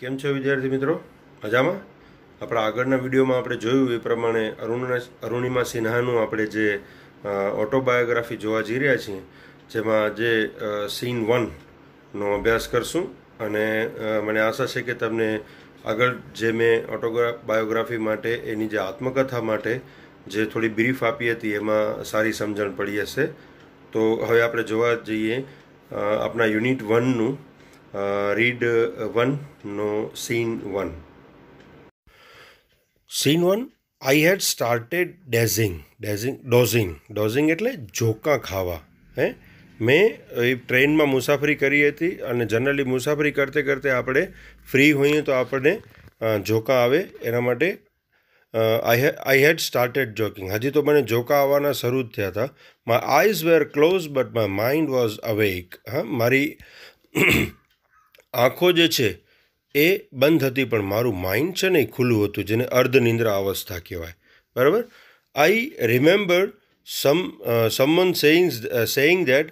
કેમ છો વિદ્યાર્થી મિત્રો મજામાં આપણા આગળના વિડીયોમાં આપણે જોયું એ પ્રમાણે અરુણના અરુણિમા સિન્હાનું આપણે જે ઓટોબાયોગ્રાફી જોવા જઈ રહ્યા છીએ જેમાં જે સીન વનનો અભ્યાસ કરશું અને મને આશા છે કે તમને આગળ જે મેં ઓટોબાયોગ્રાફી માટે એની જે આત્મકથા માટે જે થોડી બ્રીફ આપી હતી એમાં સારી સમજણ પડી હશે તો હવે આપણે જોવા જઈએ આપણા યુનિટ વનનું રીડ વન નો scene one scene one I had started dazing dazing dozing dozing એટલે ઝોકા ખાવા હે મેં એ ટ્રેનમાં મુસાફરી કરી હતી અને જનરલી મુસાફરી કરતે કરતે આપણે ફ્રી હોઈએ તો આપણને ઝોકા આવે એના માટે આઈ આઈ હેડ સ્ટાર્ટેડ જોકિંગ હજી તો મને ઝોકા આવવાના શરૂ જ થયા હતા my eyes were close but my mind was awake હા મારી આંખો જે છે એ બંધ હતી પણ મારું માઇન્ડ છે ને એ ખુલ્લું હતું જેને અર્ધનિંદ્રા અવસ્થા કહેવાય બરાબર I remember some someone saying saying that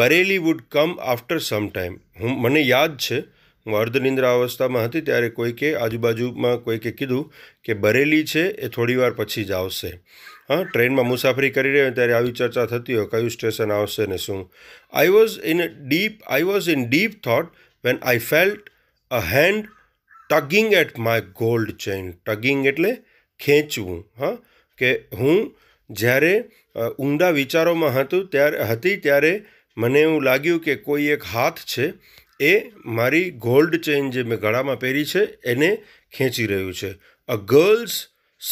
Bareilly would come after some time હું મને યાદ છે હું અર્ધનિંદ્રા અવસ્થામાં હતી ત્યારે કોઈકે આજુબાજુમાં કોઈકે કીધું કે બરેલી છે એ થોડી વાર પછી જ આવશે હા ટ્રેનમાં મુસાફરી કરી રહ્યો ત્યારે આવી ચર્ચા થતી હોય કયું સ્ટેશન આવશે ને શું I was in deep I was in deep thought when I felt a hand tugging at my gold chain tugging એટલે ખેંચવું હા કે હું જ્યારે ઊંડા વિચારોમાં હતું ત્યારે હતી ત્યારે મને એવું લાગ્યું કે કોઈ એક હાથ છે એ મારી ગોલ્ડ ચેઇન જે મેં ગળામાં પહેરી છે એને ખેંચી રહ્યું છે a girl's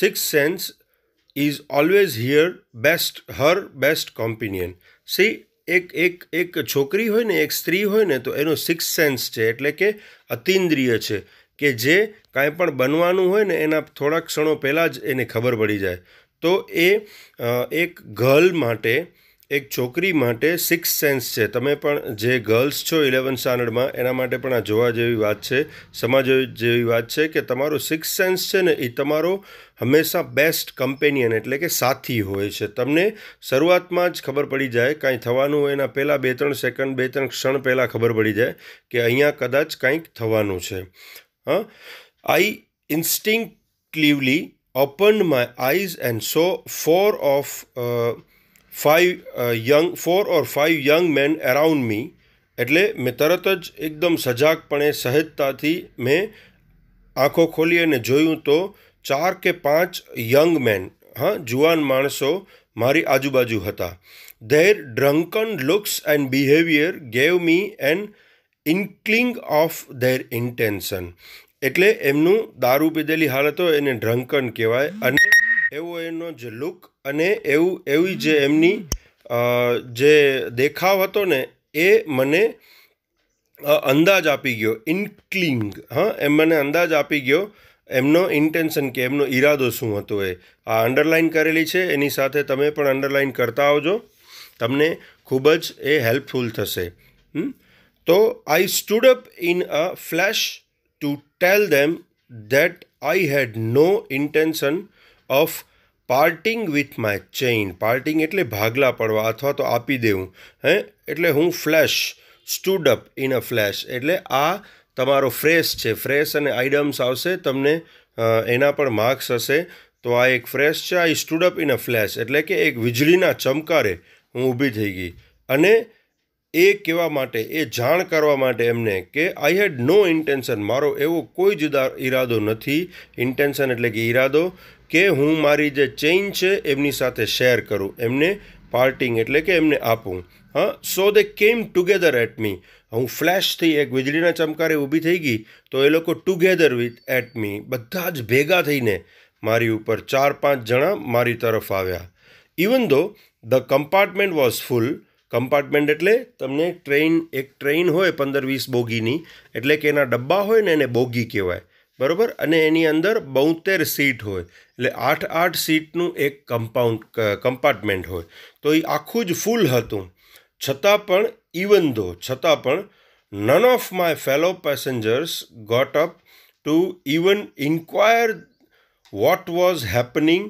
six sense is always here best her best companion see એક એક એક છોકરી હોય ને એક સ્ત્રી હોય ને તો એનો સિક્સ સેન્સ છે એટલે કે અતિન્દ્રિય છે કે જે કાંઈ પણ બનવાનું હોય ને એના થોડા ક્ષણો પહેલાં જ એને ખબર પડી જાય તો એ એક ગર્લ માટે એક છોકરી માટે સિક્સ સેન્સ છે તમે પણ જે ગર્લ્સ છો ઇલેવન સ્ટાન્ડર્ડમાં એના માટે પણ આ જોવા જેવી વાત છે સમાજ જેવી વાત છે કે તમારો સિક્સ સેન્સ છે ને એ તમારો હંમેશા બેસ્ટ કમ્પેનિયન એટલે કે સાથી હોય છે તમને શરૂઆતમાં જ ખબર પડી જાય કાંઈ થવાનું હોય એના પહેલાં બે ત્રણ સેકન્ડ બે ત્રણ ક્ષણ પહેલાં ખબર પડી જાય કે અહીંયા કદાચ કંઈક થવાનું છે હા I instinctively open my eyes and so four of five young four or five young men around me એટલે મેં તરત જ એકદમ સજાગપણે સહેજતાથી મેં આંખો ખોલી અને જોયું તો ચાર કે પાંચ યંગ મેન હા જુવાન માણસો મારી આજુબાજુ હતા their drunken looks and behaviour gave me an inkling of their intention એટલે એમનું દારૂ પીધેલી હાલત હોય એને ડ્રંકન કહેવાય અને એવો એનો જે લુક અને એવું એવી જે એમની જે દેખાવ હતો ને એ મને અંદાજ આપી ગયો ઇન્કલિંગ હા એમ મને અંદાજ આપી ગયો એમનો ઇન્ટેન્શન કે એમનો ઈરાદો શું હતો એ આ અંડરલાઇન કરેલી છે એની સાથે તમે પણ અંડરલાઇન કરતા આવજો તમને ખૂબ જ એ હેલ્પફુલ થશે તો I stood up in a flash to tell them that I had no intention of parting with my chain parting એટલે ભાગલા પડવા અથવા તો આપી દેવું હે એટલે હું flash stood in a flash એટલે આ તમારો ફ્રેશ છે ફ્રેશ અને આઇડમ્સ આવશે તમને એના પર માર્ક્સ હશે તો આ એક ફ્રેશ છે આ સ્ટુડ ઇન અ ફ્લેશ એટલે કે એક વીજળીના ચમકારે હું ઊભી થઈ ગઈ અને એ કહેવા માટે એ જાણ કરવા માટે એમને કે આઈ હેડ નો ઇન્ટેન્શન મારો એવો કોઈ જ ઈરાદો નથી ઇન્ટેન્શન એટલે કે ઈરાદો કે હું મારી જે ચેઇન છે એમની સાથે શેર કરું એમને પાર્ટિંગ એટલે કે એમને આપું હા સો દે કેમ ટુગેધર એટ મી હું ફ્લેશથી એક વીજળીના ચમકારે ઊભી થઈ ગઈ તો એ લોકો ટુગેધર વિથ એટ મી બધા જ ભેગા થઈને મારી ઉપર ચાર પાંચ જણા મારી તરફ આવ્યા even though the compartment was full compartment એટલે તમને ટ્રેન એક ટ્રેન હોય પંદર વીસ બોગીની એટલે કે એના ડબ્બા હોય ને એને બોગી કહેવાય બરાબર અને એની અંદર બોતેર સીટ હોય એટલે આઠ આઠ સીટનું એક કમ્પાઉન્ડ કમ્પાર્ટમેન્ટ હોય તો એ આખું જ ફૂલ હતું છતાં પણ ઇવન ધો છતાં પણ none of my fellow passengers got up to even inquire what was happening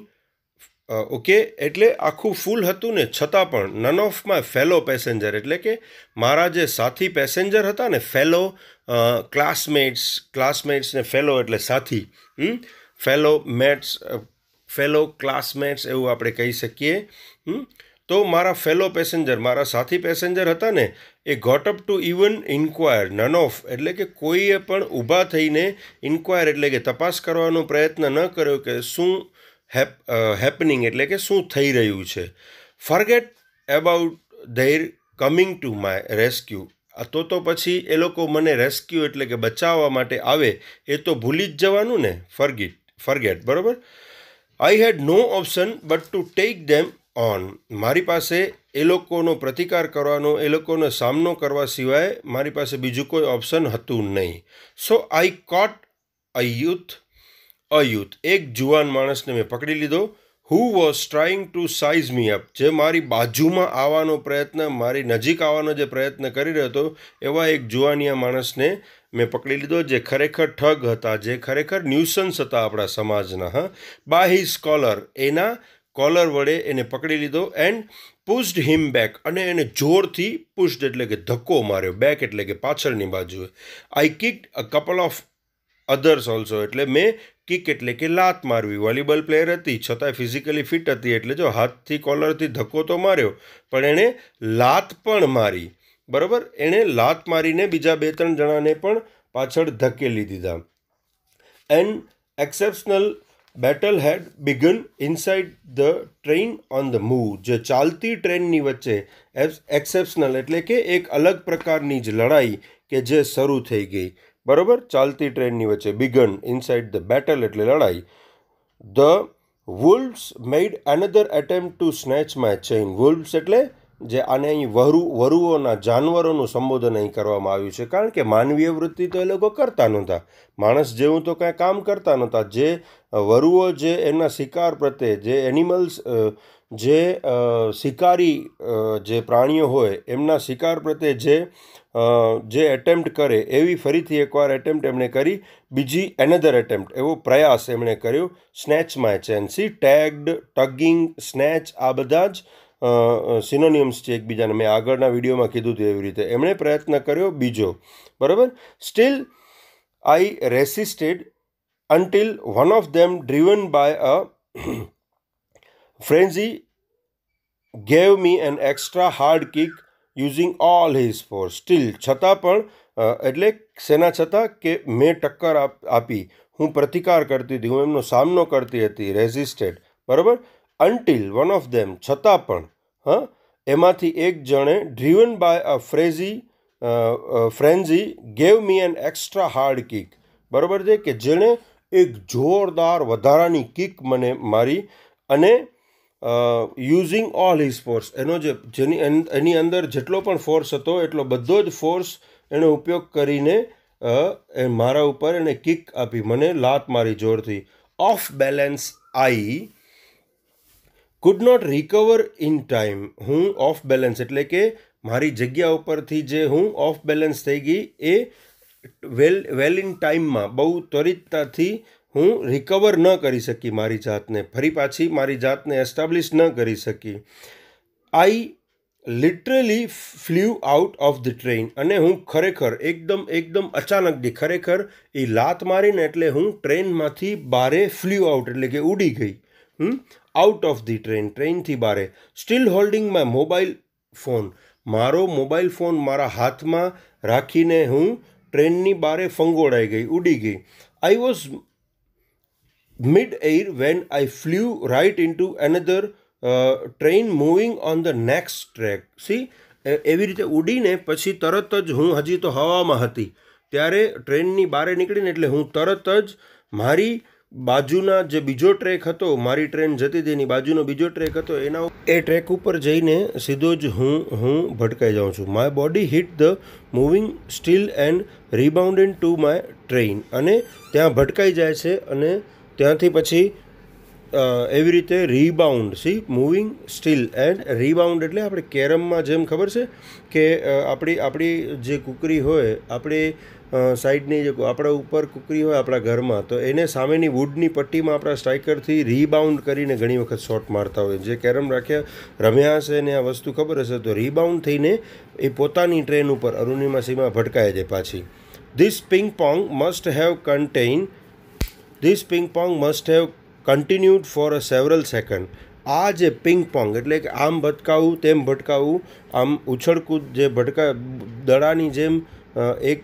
okay એટલે આખું ફૂલ હતું ને છતાં પણ none of my fellow passenger એટલે કે મારા જે સાથી પેસેન્જર હતા ને ફેલો ક્લાસમેટ્સ ક્લાસમેટ્સ ને ફેલો એટલે સાથી ફેલો મેટ્સ ફેલો ક્લાસમેટ્સ એવું આપણે કહી શકીએ તો મારા ફેલો પેસેન્જર મારા સાથી પેસેન્જર હતા ને એ got up to even inquire none of એટલે કે કોઈએ પણ ઊભા થઈને ઇન્ક્વાયર એટલે કે તપાસ કરવાનો પ્રયત્ન ન કર્યો કે શું હેપ હેપનિંગ એટલે કે શું થઈ રહ્યું છે forget about their coming to my rescue તો તો પછી એ લોકો મને રેસ્ક્યુ એટલે કે બચાવવા માટે આવે એ તો ભૂલી જ જવાનું ને ફરગીટ ફરગેટ બરાબર I had no option but to take them on મારી પાસે એ લોકોનો પ્રતિકાર કરવાનો એ લોકોનો સામનો કરવા સિવાય મારી પાસે બીજું કોઈ ઓપ્શન હતું નહીં સો આઈ કોટ અ યુથ અ યુથ એક જુવાન માણસને મેં પકડી લીધો who was trying to size me up જે મારી બાજુમાં આવવાનો પ્રયત્ન મારી નજીક આવવાનો જે પ્રયત્ન કરી રહ્યો હતો એવા એક જુવાનિયા માણસને મેં પકડી લીધો જે ખરેખર ઠગ હતા જે ખરેખર ન્યુસન્સ હતા આપણા સમાજના હા બાહી સ્કોલર એના કોલર વડે એને પકડી લીધો એન્ડ પુસ્ડ હિમ બેક અને એને જોરથી પુસ્ડ એટલે કે ધક્કો માર્યો બેક એટલે કે પાછળની બાજુએ I kick a couple of others also એટલે મેં કિક એટલે કે લાત મારવી વોલીબોલ પ્લેયર હતી છતાં ફિઝિકલી ફિટ હતી એટલે જો હાથથી કોલરથી ધક્કો તો માર્યો પણ એણે લાત પણ મારી બરાબર એણે લાત મારીને બીજા બે ત્રણ જણાને પણ પાછળ ધકેલી દીધા and exceptional battle had begun inside the train on the move જે ચાલતી ટ્રેનની વચ્ચે એક્સેપ્શનલ એટલે કે એક અલગ પ્રકારની જ લડાઈ કે જે શરૂ થઈ ગઈ બરોબર ચાલતી ટ્રેનની વચ્ચે બિગન ઇનસાઇડ ધ બેટલ એટલે લડાઈ the wolves made another attempt to snatch my chain wolves એટલે જે આને અહીં વરુ વરુઓના જાનવરોનું સંબોધન અહીં કરવામાં આવ્યું છે કારણ કે માનવીય વૃત્તિ તો એ લોકો કરતા નહોતા માણસ જેવું તો કાંઈ કામ કરતા નહોતા જે વરુઓ જે એના શિકાર પ્રત્યે જે એનિમલ્સ જે શિકારી જે પ્રાણીઓ હોય એમના શિકાર પ્રત્યે જે જે એટેમ્પ્ટ કરે એવી ફરીથી એકવાર એટેમ્પ્ટ એમણે કરી બીજી એનધર એટેમ્પ્ટ એવો પ્રયાસ એમણે કર્યો સ્નેચ માય ચેન્સી ટેગ્ડ ટગિંગ સ્નેચ આ બધા જ સિનોનિયમ્સ છે એકબીજાને મેં આગળના વિડીયોમાં કીધું હતું એવી રીતે એમણે પ્રયત્ન કર્યો બીજો બરાબર still I resisted until one of them driven by a frenzy gave me an extra hard kick using all his force still છતાં પણ એટલે સેના છતાં કે મેં ટક્કર આપી હું પ્રતિકાર કરતી હતી હું એમનો સામનો કરતી હતી રેઝિસ્ટેડ બરાબર અનટિલ વન ઓફ ધેમ છતાં પણ હા એમાંથી એક જણે driven by a frenzy frenzy gave me an extra hard kick બરાબર છે કે જેણે એક જોરદાર વધારાની કિક મને મારી અને યુઝિંગ ઓલ હિઝ ફોર્સ એનો જે જેની એની અંદર જેટલો પણ ફોર્સ હતો એટલો બધો જ ફોર્સ એનો ઉપયોગ કરીને એ મારા ઉપર એણે કિક આપી મને લાત મારી જોરથી off balance I could not recover in time હું ઓફ બેલેન્સ એટલે કે મારી જગ્યા ઉપરથી જે હું ઓફ બેલેન્સ થઈ ગઈ એ વેલ વેલ ઇન ટાઈમમાં બહુ ત્વરિતતાથી હું રિકવર ન કરી શકી મારી જાતને ફરી પાછી મારી જાતને એસ્ટાબ્લિશ ન કરી શકી I literally flew out of the train અને હું ખરેખર એકદમ એકદમ અચાનકથી ખરેખર એ લાત મારીને એટલે હું ટ્રેનમાંથી બારે ફ્લ્યુ આઉટ એટલે કે ઉડી ગઈ આઉટ ઓફ ધી ટ્રેન ટ્રેનથી બારે still holding my mobile phone મારો મોબાઈલ ફોન મારા હાથમાં રાખીને હું ટ્રેનની બારે ફંગોળાઈ ગઈ ઉડી ગઈ I was mid air when I flew right into another uh, train moving on the next track. See, એવી રીતે ઉડીને પછી તરત જ હું હજી તો હવામાં હતી ત્યારે ટ્રેનની બહાર નીકળીને એટલે હું તરત જ મારી બાજુના જે બીજો ટ્રેક હતો મારી ટ્રેન જતી તેની બાજુનો બીજો ટ્રેક હતો એના એ ટ્રેક ઉપર જઈને સીધો જ હું હું ભટકાઈ જાઉં છું my body hit the moving steel and rebounded to my train અને ત્યાં ભટકાઈ જાય છે અને ત્યાંથી પછી એવી રીતે rebound see moving steel and rebound એટલે આપણે કેરમમાં જેમ ખબર છે કે આપણી આપણી જે કૂકરી હોય આપણી સાઈડની જે આપણા ઉપર કૂકરી હોય આપણા ઘરમાં તો એને સામેની વુડની પટ્ટીમાં આપણા સ્ટ્રાઇકરથી રીબાઉન્ડ કરીને ઘણી વખત શોટ મારતા હોય જે કેરમ રાખ્યા રમ્યા હશે ને આ વસ્તુ ખબર હશે તો રીબાઉન્ડ થઈને એ પોતાની ટ્રેન ઉપર અરુણિમા સીમા ભટકાય છે પાછી this ping pong must have contain this ping pong must have continued for a several second આ જે પિંગ પોંગ એટલે કે આમ ભટકાવું તેમ ભટકાવું આમ ઉછળકૂદ જે ભટકા દડાની જેમ એક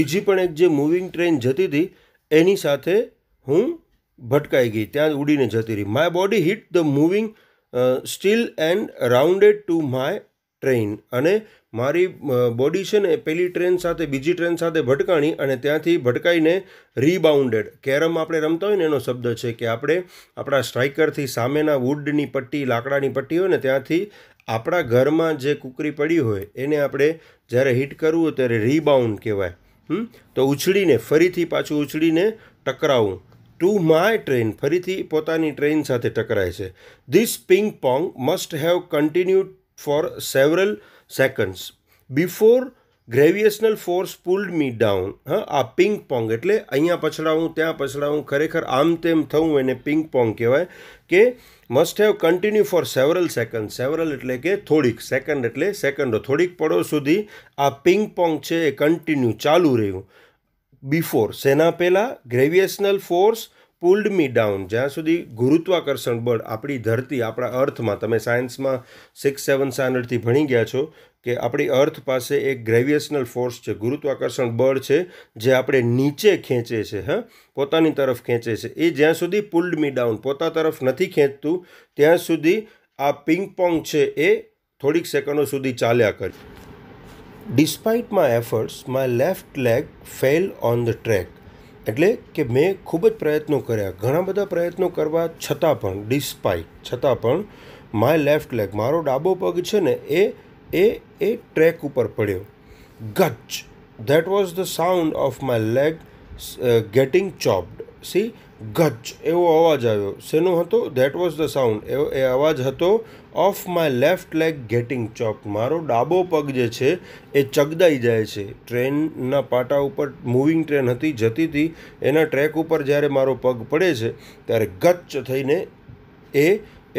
બીજી પણ એક જે મૂવિંગ ટ્રેન જતી હતી એની સાથે હું ભટકાઈ ગઈ ત્યાં ઉડીને જતી રહી my body hit the moving steel and rounded to my train અને મારી બોડી છે ને પેલી ટ્રેન સાથે બીજી ટ્રેન સાથે ભટકાણી અને ત્યાંથી ભટકાઈને રીબાઉન્ડેડ કેરમ આપણે રમતા હોય ને એનો શબ્દ છે કે આપણે આપણા સ્ટ્રાઇકરથી સામેના વુડની પટ્ટી લાકડાની પટ્ટી હોય ને ત્યાંથી આપણા ઘરમાં જે કૂકરી પડી હોય એને આપણે જ્યારે હિટ કરવું ત્યારે રીબાઉન્ડ કહેવાય તો ઉછળીને ફરીથી પાછું ઉછળીને ટકરાવું ટુ માય ટ્રેન ફરીથી પોતાની ટ્રેન સાથે ટકરાય છે this ping pong must have continue for several seconds before gravitational force pulled me down હા આ પિંક પોંગ એટલે અહીંયા પછડાવું ત્યાં પછડાવું ખરેખર આમ તેમ થવું એને પિંક પોંગ કહેવાય કે must have continue for several second several એટલે કે થોડીક સેકન્ડ એટલે સેકન્ડો થોડીક પડો સુધી આ પિંક પોંગ છે એ કન્ટિન્યુ ચાલુ રહ્યું બિફોર સેના પહેલાં gravitational force pulled me down જ્યાં સુધી ગુરુત્વાકર્ષણ બળ આપણી ધરતી આપણા અર્થમાં તમે સાયન્સમાં સિક્સ સેવન સ્ટાન્ડર્ડથી ભણી ગયા છો કે આપણી અર્થ પાસે એક ગ્રેવિએશનલ ફોર્સ છે ગુરુત્વાકર્ષણ બળ છે જે આપણે નીચે ખેંચે છે હા પોતાની તરફ ખેંચે છે એ જ્યાં સુધી પુલ્ડ મી ડાઉન પોતા તરફ નથી ખેંચતું ત્યાં સુધી આ પિંગ પોંગ છે એ થોડીક સેકન્ડો સુધી ચાલ્યા કરે despite my efforts my left leg fell on the track એટલે કે મેં ખૂબ જ પ્રયત્નો કર્યા ઘણા બધા પ્રયત્નો કરવા છતાં પણ ડિસ્પાઇટ છતાં પણ માય લેફ્ટ લેગ મારો ડાબો પગ છે ને એ એ એ ટ્રેક ઉપર પડ્યો ગચ that was the sound of my leg getting chopped સી ગજ એવો અવાજ આવ્યો શેનો હતો ધેટ વોઝ ધ સાઉન્ડ એવો એ અવાજ હતો of my left leg getting ચોક મારો ડાબો પગ જે છે એ ચગદાઈ જાય છે ટ્રેનના પાટા ઉપર મૂવિંગ ટ્રેન હતી જતી હતી એના ટ્રેક ઉપર જ્યારે મારો પગ પડે છે ત્યારે ગચ્ચ થઈને એ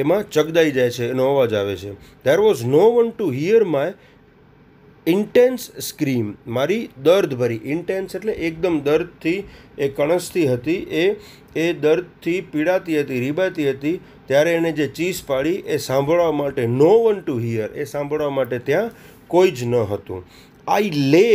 એમાં ચગદાઈ જાય છે એનો અવાજ આવે છે there was no one to hear my intense scream મારી દર્દભરી ઇન્ટેન્સ એટલે એકદમ દર્દથી એ કણસતી હતી એ એ દર્દથી પીડાતી હતી રીબાતી હતી ત્યારે એણે જે ચીસ પાડી એ સાંભળવા માટે નો વન ટુ હિયર એ સાંભળવા માટે ત્યાં કોઈ જ ન હતું આઈ લે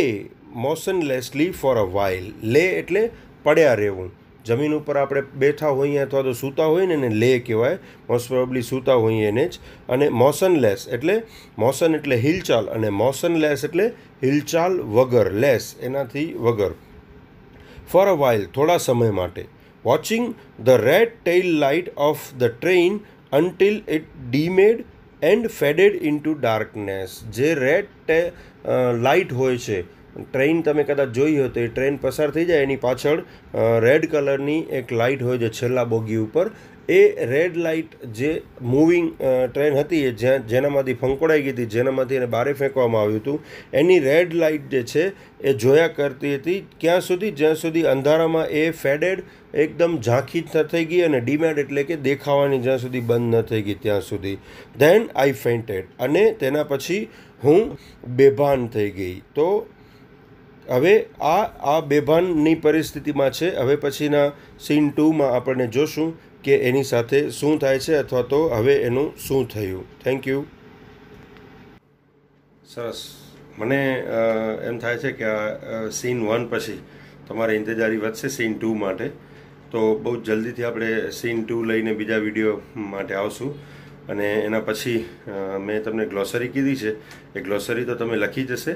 મોશનલેસલી ફોર અ વાઇલ લે એટલે પડ્યા રહેવું જમીન ઉપર આપણે બેઠા હોઈએ અથવા તો સૂતા હોઈએ ને એને લે કહેવાય મોસ્ટ પ્રોબલી સૂતા હોઈએ એને જ અને મોશનલેસ એટલે મોશન એટલે હિલચાલ અને મોશનલેસ એટલે હિલચાલ વગર લેસ એનાથી વગર ફોર અ વાઇલ થોડા સમય માટે watching the red tail light of the train until it dimmed and faded into darkness જે રેડ લાઇટ હોય છે ટ્રેન તમે કદાચ જોઈ હોય તો એ ટ્રેન પસાર થઈ જાય એની પાછળ રેડ કલરની એક લાઇટ હોય છે છેલ્લા બોગી ઉપર એ રેડ લાઇટ જે મૂવિંગ ટ્રેન હતી એ જ્યાં જેનામાંથી ફંકોડાઈ ગઈ હતી જેનામાંથી એને બારે ફેંકવામાં આવ્યું હતું એની રેડ લાઇટ જે છે એ જોયા કરતી હતી ક્યાં સુધી જ્યાં સુધી અંધારામાં એ ફેડેડ એકદમ ઝાંખી ન થઈ ગઈ અને ડિમેટ એટલે કે દેખાવાની જ્યાં સુધી બંધ ન થઈ ગઈ ત્યાં સુધી ધેન આઈ ફેન્ટેડ અને તેના પછી હું બેભાન થઈ ગઈ તો હવે આ આ બેભાનની પરિસ્થિતિમાં છે હવે પછીના સીન ટુમાં આપણને જોશું કે એની સાથે શું થાય છે અથવા તો હવે એનું શું થયું થેન્ક યુ સરસ મને એમ થાય છે કે આ સીન વન પછી તમારે ઇંતજારી વધશે સીન ટુ માટે તો બહુ જલ્દીથી આપણે સીન ટુ લઈને બીજા વિડીયો માટે આવશું અને એના પછી મેં તમને ગ્લોસરી કીધી છે એ ગ્લોસરી તો તમે લખી જશે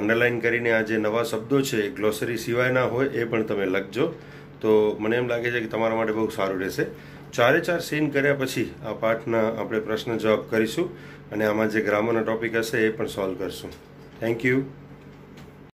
અંડરલાઇન કરીને આ જે નવા શબ્દો છે એ ગ્લોસરી સિવાયના હોય એ પણ તમે લખજો તો મને એમ લાગે છે કે તમારા માટે બહુ સારું રહેશે ચારે ચાર સીન કર્યા પછી આ પાઠના આપણે પ્રશ્ન જવાબ કરીશું અને આમાં જે ગ્રામરનો ટોપિક હશે એ પણ સોલ્વ કરશું થેન્ક યુ